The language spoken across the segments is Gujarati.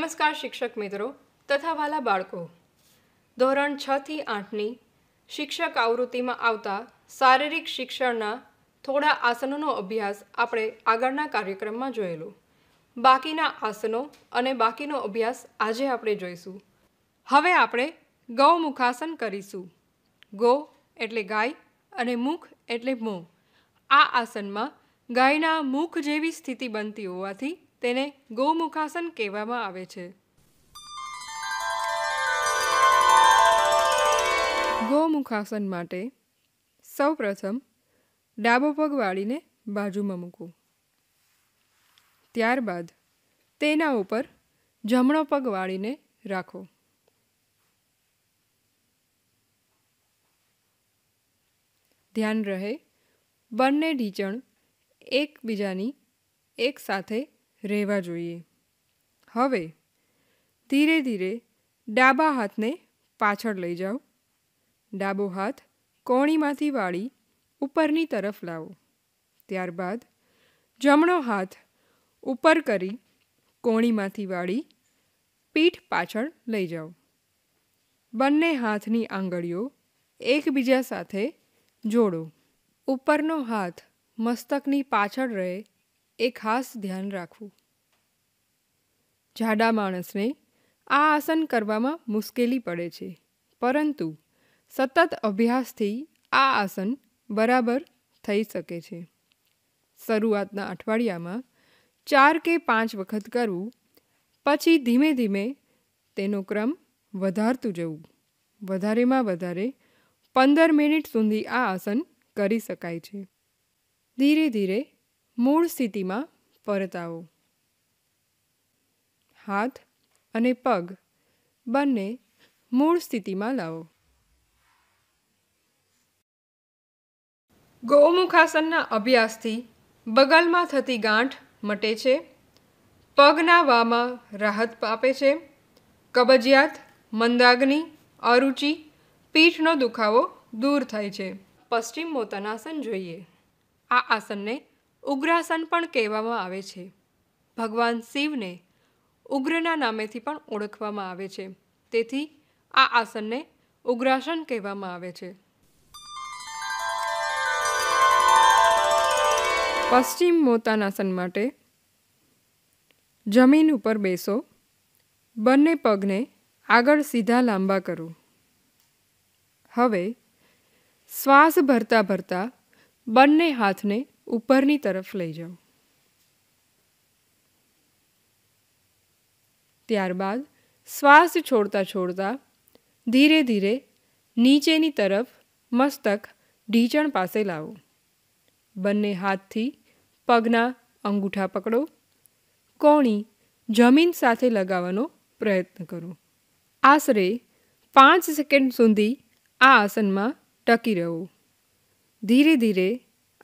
નમસ્કાર શિક્ષક મિત્રો તથા વાલા બાળકો ધોરણ છથી આઠની શિક્ષક આવૃત્તિમાં આવતા શારીરિક શિક્ષણના થોડા આસનોનો અભ્યાસ આપણે આગળના કાર્યક્રમમાં જોયેલો બાકીના આસનો અને બાકીનો અભ્યાસ આજે આપણે જોઈશું હવે આપણે ગૌમુખાસન કરીશું ગો એટલે ગાય અને મુખ એટલે મોં આ આસનમાં ગાયના મુખ જેવી સ્થિતિ બનતી હોવાથી તેને ગૌમુખાસન કહેવામાં આવે છે ગૌમુખાસન માટે સૌપ્રથમ ડાબો પગ વાળીને બાજુમાં મૂકવું ત્યારબાદ તેના ઉપર જમણો પગ વાળીને રાખો ધ્યાન રહે બંને ઢીંચણ એકબીજાની એક સાથે રહેવા જોઈએ હવે ધીરે ધીરે ડાબા હાથને પાછળ લઈ જાઓ ડાબો હાથ કોણીમાંથી વાળી ઉપરની તરફ લાવો ત્યારબાદ જમણો હાથ ઉપર કરી કોણીમાંથી વાળી પીઠ પાછળ લઈ જાઓ બંને હાથની આંગળીઓ એકબીજા સાથે જોડો ઉપરનો હાથ મસ્તકની પાછળ રહે એ ખાસ ધ્યાન રાખવું જાડા માણસને આ આસન કરવામાં મુશ્કેલી પડે છે પરંતુ સતત અભ્યાસથી આ આસન બરાબર થઈ શકે છે શરૂઆતના અઠવાડિયામાં ચાર કે પાંચ વખત કરવું પછી ધીમે ધીમે તેનો ક્રમ વધારતું જવું વધારેમાં વધારે પંદર મિનિટ સુધી આ આસન કરી શકાય છે ધીરે ધીરે મૂળ સ્થિતિમાં પરત આવો હાથ અને પગ બંને મૂળ સ્થિતિમાં લાવો ગૌમુખાસનના અભ્યાસથી બગલમાં થતી ગાંઠ મટે છે પગના વામાં રાહત આપે છે કબજિયાત મંદાગ્નિ અરુચિ પીઠનો દુખાવો દૂર થાય છે પશ્ચિમ મોતાનાસન જોઈએ આ આસનને ઉગ્રાસન પણ કહેવામાં આવે છે ભગવાન શિવને ઉગ્રના નામેથી પણ ઓળખવામાં આવે છે તેથી આ આસનને ઉગ્રાસન કહેવામાં આવે છે પશ્ચિમ મોતાનાસન માટે જમીન ઉપર બેસો બંને પગને આગળ સીધા લાંબા કરો હવે શ્વાસ ભરતા ભરતા બંને હાથને ઉપરની તરફ લઈ જાઓ ત્યારબાદ શ્વાસ છોડતા છોડતા ધીરે ધીરે નીચેની તરફ મસ્તક ઢીચણ પાસે લાવો બંને હાથથી પગના અંગૂઠા પકડો કોણી જમીન સાથે લગાવવાનો પ્રયત્ન કરો આશરે પાંચ સેકન્ડ સુધી આ આસનમાં ટકી રહો ધીરે ધીરે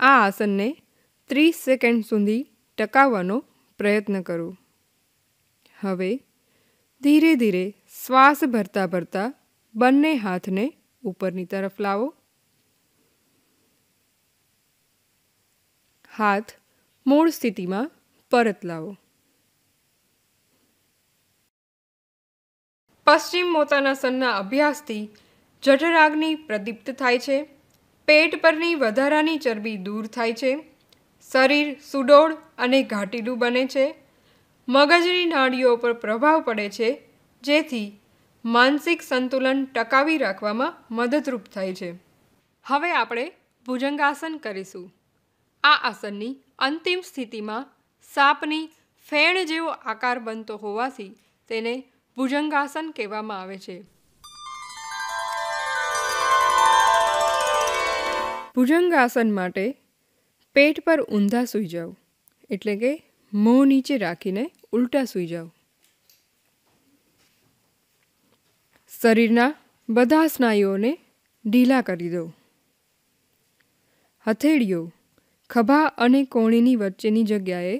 આ આસનને ત્રીસ સેકન્ડ સુધી ટકાવવાનો પ્રયત્ન કરો હવે ધીરે ધીરે શ્વાસ ભરતા ભરતા બંને હાથને ઉપરની તરફ લાવો હાથ મૂળ સ્થિતિમાં પરત લાવો પશ્ચિમ મોતાનાસનના અભ્યાસથી જઠરાગની પ્રદીપ્ત થાય છે પેટ પરની વધારાની ચરબી દૂર થાય છે શરીર સુડોળ અને ઘાટીલું બને છે મગજની નાડીઓ પર પ્રભાવ પડે છે જેથી માનસિક સંતુલન ટકાવી રાખવામાં મદદરૂપ થાય છે હવે આપણે ભુજંગાસન કરીશું આ આસનની અંતિમ સ્થિતિમાં સાપની ફેણ જેવો આકાર બનતો હોવાથી તેને ભુજંગાસન કહેવામાં આવે છે ભુજંગાસન માટે પેટ પર ઊંધા સૂઈ જાઓ એટલે કે મોં નીચે રાખીને ઉલટા સૂઈ જાઓ શરીરના બધા સ્નાયુઓને ઢીલા કરી દો હથેળીઓ ખભા અને કોણીની વચ્ચેની જગ્યાએ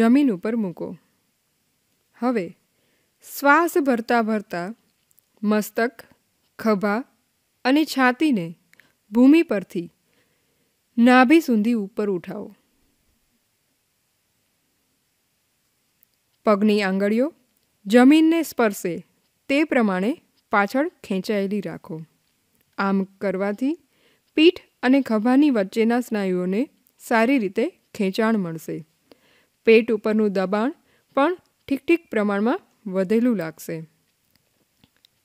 જમીન ઉપર મૂકો હવે શ્વાસ ભરતા ભરતા મસ્તક ખભા અને છાતીને ભૂમિ પરથી નાભી સુધી ઉપર ઉઠાવો પગની આંગળીઓ જમીનને સ્પર્શે તે પ્રમાણે પાછળ ખેંચાયેલી રાખો આમ કરવાથી પીઠ અને ખભાની વચ્ચેના સ્નાયુઓને સારી રીતે ખેંચાણ મળશે પેટ ઉપરનું દબાણ પણ ઠીક ઠીક પ્રમાણમાં વધેલું લાગશે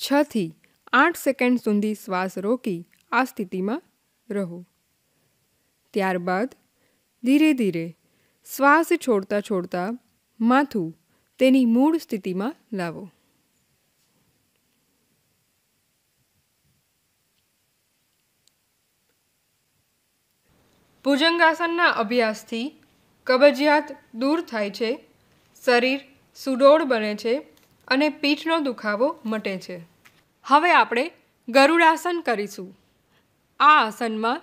છથી આઠ સેકન્ડ સુધી શ્વાસ રોકી આ સ્થિતિમાં રહો ત્યારબાદ ધીરે ધીરે શ્વાસ છોડતા છોડતા માથું તેની મૂળ સ્થિતિમાં લાવો ભુજંગાસનના અભ્યાસથી કબજિયાત દૂર થાય છે શરીર સુડોળ બને છે અને પીઠનો દુખાવો મટે છે હવે આપણે ગરુડાસન કરીશું આ આસનમાં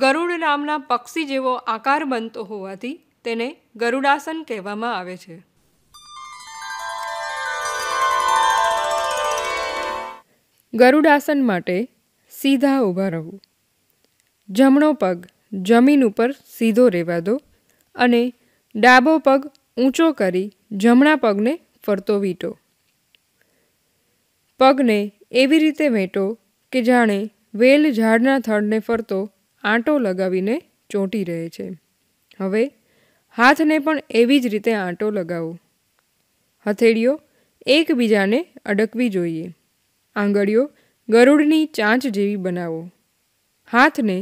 ગરુડ નામના પક્ષી જેવો આકાર બનતો હોવાથી તેને ગરુડાસન કહેવામાં આવે છે ગરુડાસન માટે સીધા ઊભા રહો જમણો પગ જમીન ઉપર સીધો રહેવા દો અને ડાબો પગ ઊંચો કરી જમણા પગને ફરતો વીંટો પગને એવી રીતે મેટો કે જાણે વેલ ઝાડના થડને ફરતો આંટો લગાવીને ચોંટી રહે છે હવે હાથને પણ એવી જ રીતે આંટો લગાવો હથેળીઓ એકબીજાને અડકવી જોઈએ આંગળીઓ ગરુડની ચાંચ જેવી બનાવો હાથને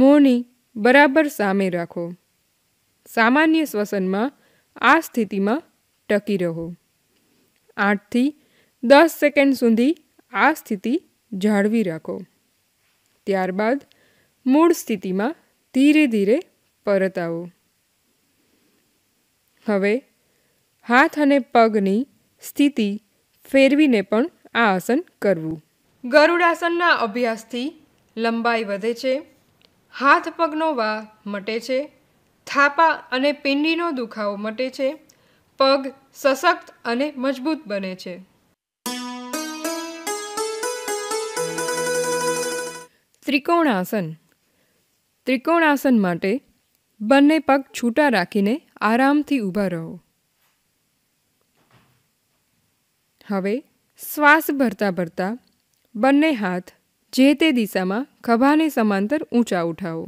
મોંની બરાબર સામે રાખો સામાન્ય શ્વસનમાં આ સ્થિતિમાં ટકી રહો આઠથી દસ સેકન્ડ સુધી આ સ્થિતિ જાળવી રાખો ત્યારબાદ મૂળ સ્થિતિમાં ધીરે ધીરે પરત આવો હવે હાથ અને પગની સ્થિતિ ફેરવીને પણ આ આસન કરવું ગરુડાસનના અભ્યાસથી લંબાઈ વધે છે હાથ પગનો વા મટે છે થાપા અને પિંડીનો દુખાવો મટે છે પગ સશક્ત અને મજબૂત બને છે ત્રિકોણાસન ત્રિકોણાસન માટે બંને પગ છૂટા રાખીને આરામથી ઊભા રહો હવે શ્વાસ ભરતા ભરતા બંને હાથ જે તે દિશામાં ખભાને સમાંતર ઊંચા ઉઠાવો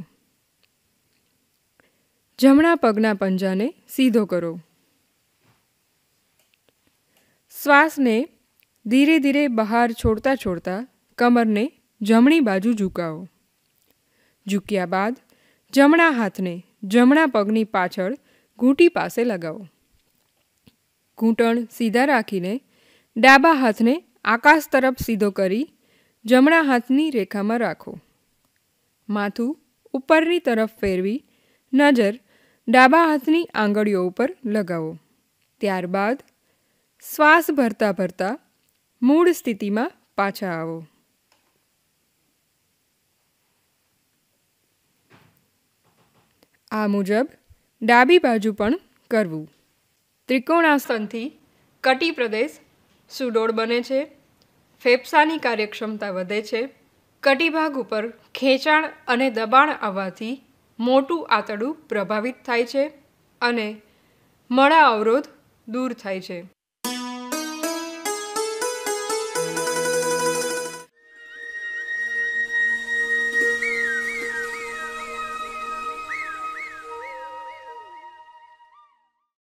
જમણા પગના પંજાને સીધો કરો શ્વાસને ધીરે ધીરે બહાર છોડતા છોડતા કમરને જમણી બાજુ ઝુકાવો ઝૂક્યા બાદ જમણા હાથને જમણા પગની પાછળ ઘૂંટી પાસે લગાવો ઘૂંટણ સીધા રાખીને ડાબા હાથને આકાશ તરફ સીધો કરી જમણા હાથની રેખામાં રાખો માથું ઉપરની તરફ ફેરવી નજર ડાબા હાથની આંગળીઓ ઉપર લગાવો ત્યારબાદ શ્વાસ ભરતા ભરતા મૂળ સ્થિતિમાં પાછા આવો આ મુજબ ડાબી બાજુ પણ કરવું ત્રિકોણાસનથી કટી પ્રદેશ સુડોળ બને છે ફેફસાની કાર્યક્ષમતા વધે છે કટી ભાગ ઉપર ખેંચાણ અને દબાણ આવવાથી મોટું આંતરડું પ્રભાવિત થાય છે અને મળા અવરોધ દૂર થાય છે